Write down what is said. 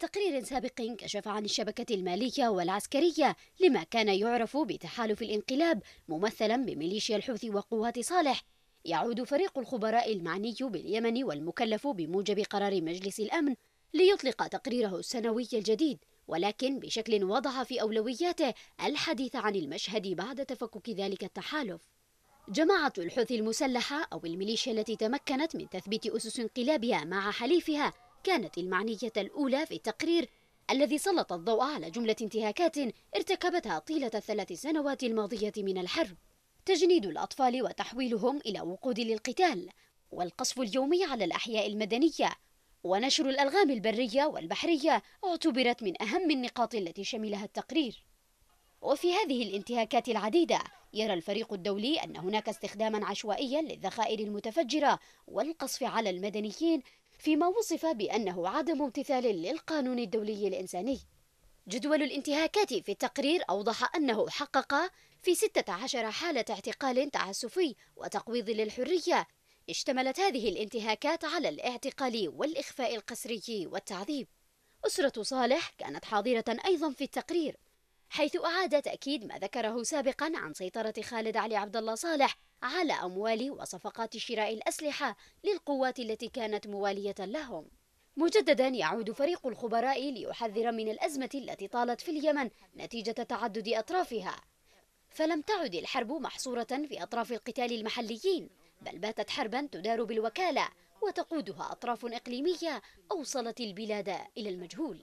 تقرير سابق كشف عن الشبكة المالية والعسكرية لما كان يعرف بتحالف الانقلاب ممثلا بميليشيا الحوثي وقوات صالح يعود فريق الخبراء المعني باليمن والمكلف بموجب قرار مجلس الأمن ليطلق تقريره السنوي الجديد ولكن بشكل وضع في أولوياته الحديث عن المشهد بعد تفكك ذلك التحالف جماعة الحوثي المسلحة أو الميليشيا التي تمكنت من تثبيت أسس انقلابها مع حليفها كانت المعنية الأولى في التقرير الذي سلط الضوء على جملة انتهاكات ارتكبتها طيلة الثلاث سنوات الماضية من الحرب تجنيد الأطفال وتحويلهم إلى وقود للقتال والقصف اليومي على الأحياء المدنية ونشر الألغام البرية والبحرية اعتبرت من أهم النقاط التي شملها التقرير وفي هذه الانتهاكات العديدة يرى الفريق الدولي أن هناك استخداما عشوائيا للذخائر المتفجرة والقصف على المدنيين فيما وصف بأنه عدم امتثال للقانون الدولي الإنساني جدول الانتهاكات في التقرير أوضح أنه حقق في 16 حالة اعتقال تعسفي وتقويض للحرية اشتملت هذه الانتهاكات على الاعتقال والإخفاء القسري والتعذيب أسرة صالح كانت حاضرة أيضا في التقرير حيث أعاد تأكيد ما ذكره سابقا عن سيطرة خالد علي عبد الله صالح على أموال وصفقات شراء الأسلحة للقوات التي كانت موالية لهم مجددا يعود فريق الخبراء ليحذر من الأزمة التي طالت في اليمن نتيجة تعدد أطرافها فلم تعد الحرب محصورة في أطراف القتال المحليين بل باتت حربا تدار بالوكالة وتقودها أطراف إقليمية أوصلت البلاد إلى المجهول